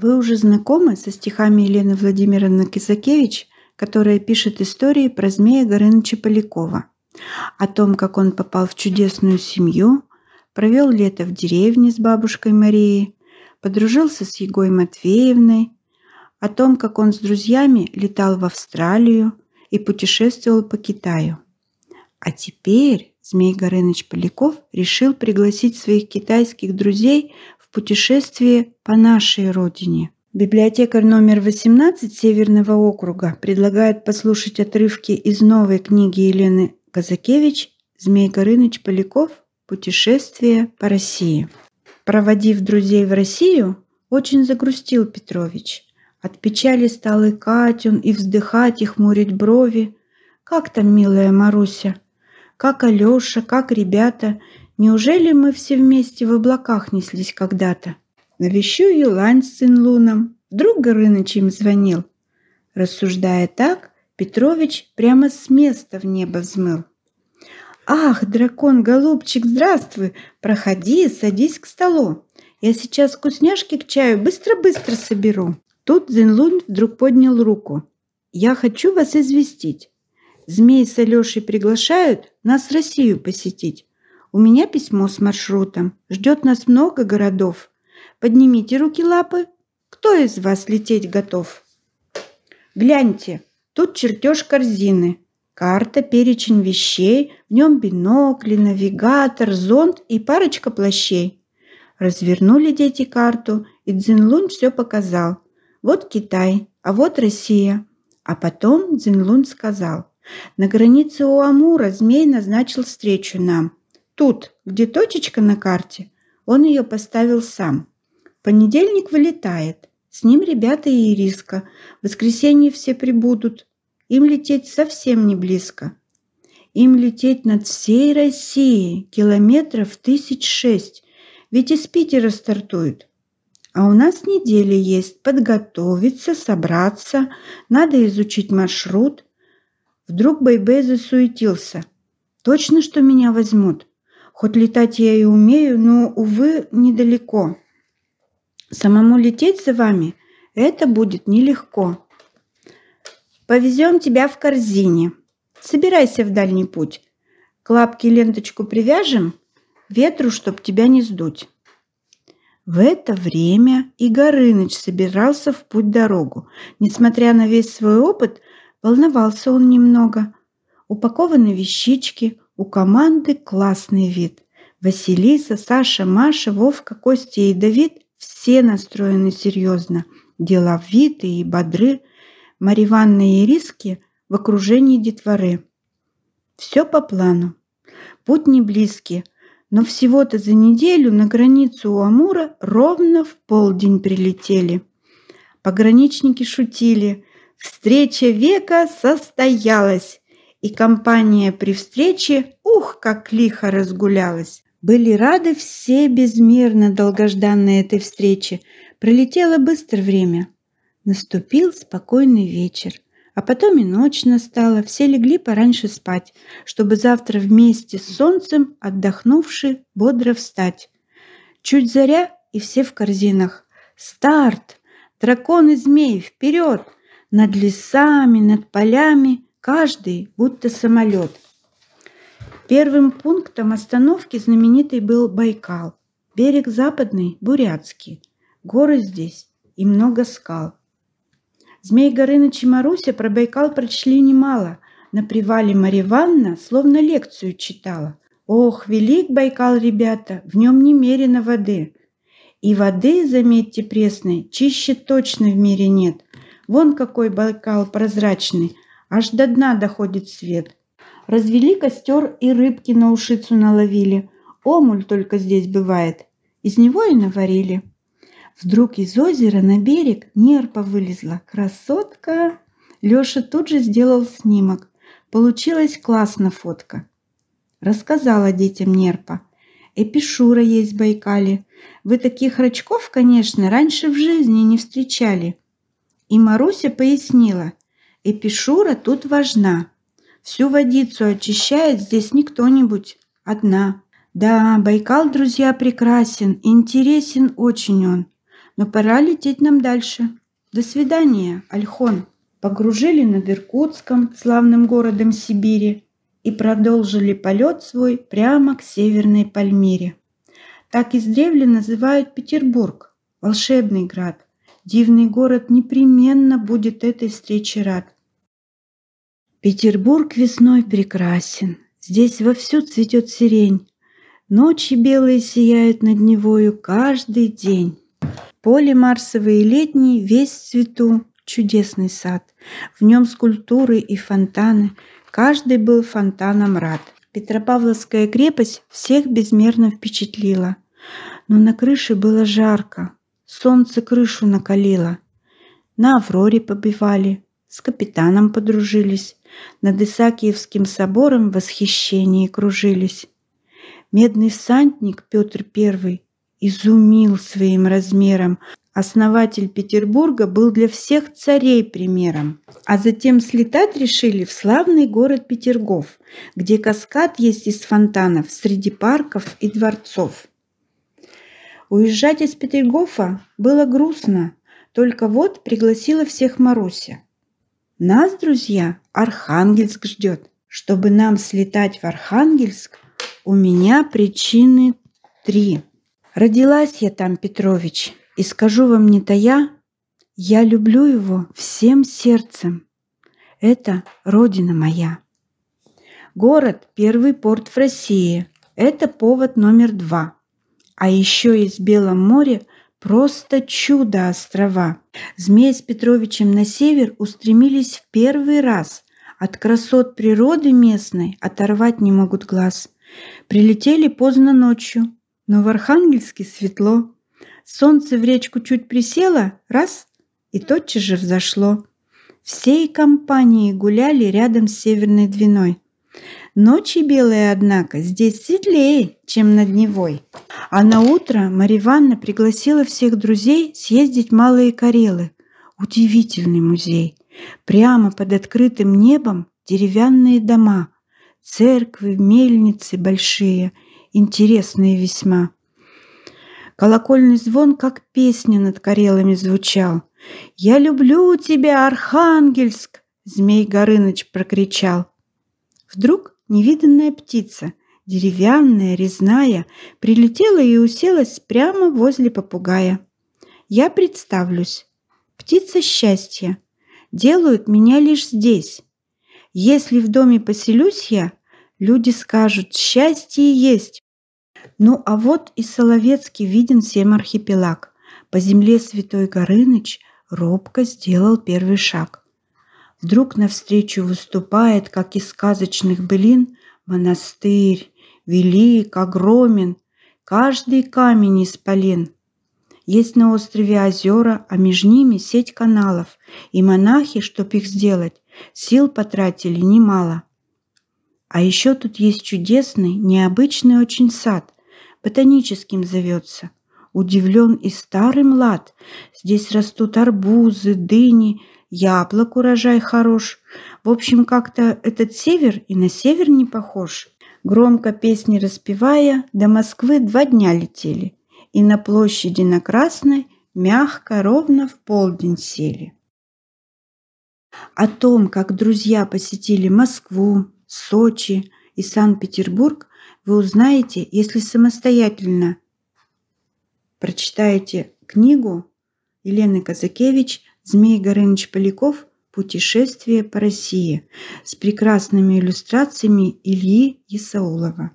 Вы уже знакомы со стихами Елены Владимировны Кисакевич, которая пишет истории про змея Горыныча Полякова, о том, как он попал в чудесную семью, провел лето в деревне с бабушкой Марией, подружился с Егой Матвеевной, о том, как он с друзьями летал в Австралию и путешествовал по Китаю. А теперь Змей Горыныч Поляков решил пригласить своих китайских друзей в путешествии по нашей родине. Библиотекарь номер 18 Северного округа предлагает послушать отрывки из новой книги Елены Казакевич «Змей Горыныч Поляков. Путешествие по России». Проводив друзей в Россию, очень загрустил Петрович. От печали стал икать он и вздыхать, и хмурить брови. «Как там, милая Маруся? Как Алёша, как ребята? Неужели мы все вместе в облаках неслись когда-то? Навещу Елань с сын Луном. Вдруг Горыныч им звонил. Рассуждая так, Петрович прямо с места в небо взмыл. «Ах, дракон-голубчик, здравствуй! Проходи, садись к столу. Я сейчас вкусняшки к чаю быстро-быстро соберу». Тут Зинлун вдруг поднял руку. «Я хочу вас известить. Змей с Алешей приглашают нас Россию посетить. У меня письмо с маршрутом. Ждет нас много городов. Поднимите руки-лапы. Кто из вас лететь готов? Гляньте, тут чертеж корзины. Карта, перечень вещей, в нем бинокли, навигатор, зонт и парочка плащей. Развернули дети карту, и Цзинлун все показал. Вот Китай, а вот Россия. А потом Цзинлун сказал, на границе у Амура змей назначил встречу нам – Тут, где точечка на карте, он ее поставил сам. Понедельник вылетает. С ним ребята и Ириска. В воскресенье все прибудут. Им лететь совсем не близко. Им лететь над всей Россией километров тысяч шесть. Ведь из Питера стартуют. А у нас неделя есть подготовиться, собраться, надо изучить маршрут. Вдруг Бэйбэй засуетился. Точно, что меня возьмут. Хоть летать я и умею, но, увы, недалеко. Самому лететь за вами – это будет нелегко. Повезем тебя в корзине. Собирайся в дальний путь. К лапке ленточку привяжем, ветру, чтоб тебя не сдуть. В это время и Горыныч собирался в путь-дорогу. Несмотря на весь свой опыт, волновался он немного. Упакованы вещички – у команды классный вид. Василиса, Саша, Маша, Вовка, Костя и Давид – все настроены серьезно, деловитые и бодры. Мариванна и риски в окружении детворы. Все по плану. Путь не близкий, но всего-то за неделю на границу у Амура ровно в полдень прилетели. Пограничники шутили. Встреча века состоялась и компания при встрече, ух, как лихо разгулялась. Были рады все безмерно долгожданной этой встрече. Пролетело быстро время. Наступил спокойный вечер. А потом и ночь настала, все легли пораньше спать, чтобы завтра вместе с солнцем, отдохнувши, бодро встать. Чуть заря, и все в корзинах. Старт! Дракон и змей, вперед! Над лесами, над полями Каждый будто самолет. Первым пунктом остановки знаменитый был Байкал. Берег западный – Бурятский. Горы здесь и много скал. Змей Горыныч и Маруся про Байкал прочли немало. На привале Мариванна словно лекцию читала. Ох, велик Байкал, ребята, в нем немерено воды. И воды, заметьте, пресной, чище точно в мире нет. Вон какой Байкал прозрачный, Аж до дна доходит свет. Развели костер и рыбки на ушицу наловили. Омуль только здесь бывает. Из него и наварили. Вдруг из озера на берег нерпа вылезла. Красотка! Леша тут же сделал снимок. Получилась классно фотка. Рассказала детям нерпа. Эпишура есть в Байкале. Вы таких рачков, конечно, раньше в жизни не встречали. И Маруся пояснила. Эпишура тут важна. Всю водицу очищает здесь не кто-нибудь, одна. Да, Байкал, друзья, прекрасен, интересен очень он. Но пора лететь нам дальше. До свидания, Альхон. Погружили над Иркутском, славным городом Сибири, и продолжили полет свой прямо к Северной Пальмире. Так издревле называют Петербург, волшебный град. Дивный город непременно будет этой встрече рад. Петербург весной прекрасен, здесь вовсю цветет сирень, Ночи белые сияют над Невою каждый день. Поле марсовые летний весь цвету, чудесный сад, В нем скульптуры и фонтаны, каждый был фонтаном рад. Петропавловская крепость всех безмерно впечатлила, Но на крыше было жарко, солнце крышу накалило. На Авроре побивали, с капитаном подружились, над Исаакиевским собором в восхищении кружились. Медный всадник Петр I изумил своим размером, основатель Петербурга был для всех царей примером. А затем слетать решили в славный город Петергоф, где каскад есть из фонтанов среди парков и дворцов. Уезжать из Петергофа было грустно, только вот пригласила всех Маруся – нас, друзья, Архангельск ждет. Чтобы нам слетать в Архангельск, у меня причины три. Родилась я там, Петрович, и скажу вам не то я я люблю его всем сердцем. Это родина моя. Город – первый порт в России. Это повод номер два. А еще из в Белом море Просто чудо-острова. Змея с Петровичем на север устремились в первый раз. От красот природы местной оторвать не могут глаз. Прилетели поздно ночью, но в Архангельске светло. Солнце в речку чуть присело, раз, и тотчас же взошло. Всей компанией гуляли рядом с Северной Двиной – Ночи белые, однако, здесь светлее, чем на дневой. А на утро Марья Ивановна пригласила всех друзей съездить в Малые Карелы. Удивительный музей. Прямо под открытым небом деревянные дома, церкви, мельницы большие, интересные весьма. Колокольный звон, как песня над Карелами звучал. «Я люблю тебя, Архангельск!» — Змей Горыныч прокричал. Вдруг невиданная птица, деревянная, резная, прилетела и уселась прямо возле попугая. Я представлюсь. Птица счастья. Делают меня лишь здесь. Если в доме поселюсь я, люди скажут «счастье есть». Ну а вот и Соловецкий виден всем архипелаг. По земле Святой Горыныч робко сделал первый шаг – Вдруг навстречу выступает, как из сказочных блин, монастырь, велик, огромен, каждый камень исполин. Есть на острове озера, а между ними сеть каналов, и монахи, чтоб их сделать, сил потратили немало. А еще тут есть чудесный, необычный очень сад, ботаническим зовется – удивлен и старый млад. Здесь растут арбузы, дыни, яблок урожай хорош. В общем, как-то этот север и на север не похож. Громко песни распевая, до Москвы два дня летели, и на площади на Красной мягко ровно в полдень сели. О том, как друзья посетили Москву, Сочи и Санкт-Петербург, вы узнаете, если самостоятельно прочитаете книгу Елены Казакевич Змей Горыныч Поляков «Путешествие по России» с прекрасными иллюстрациями Ильи Исаулова.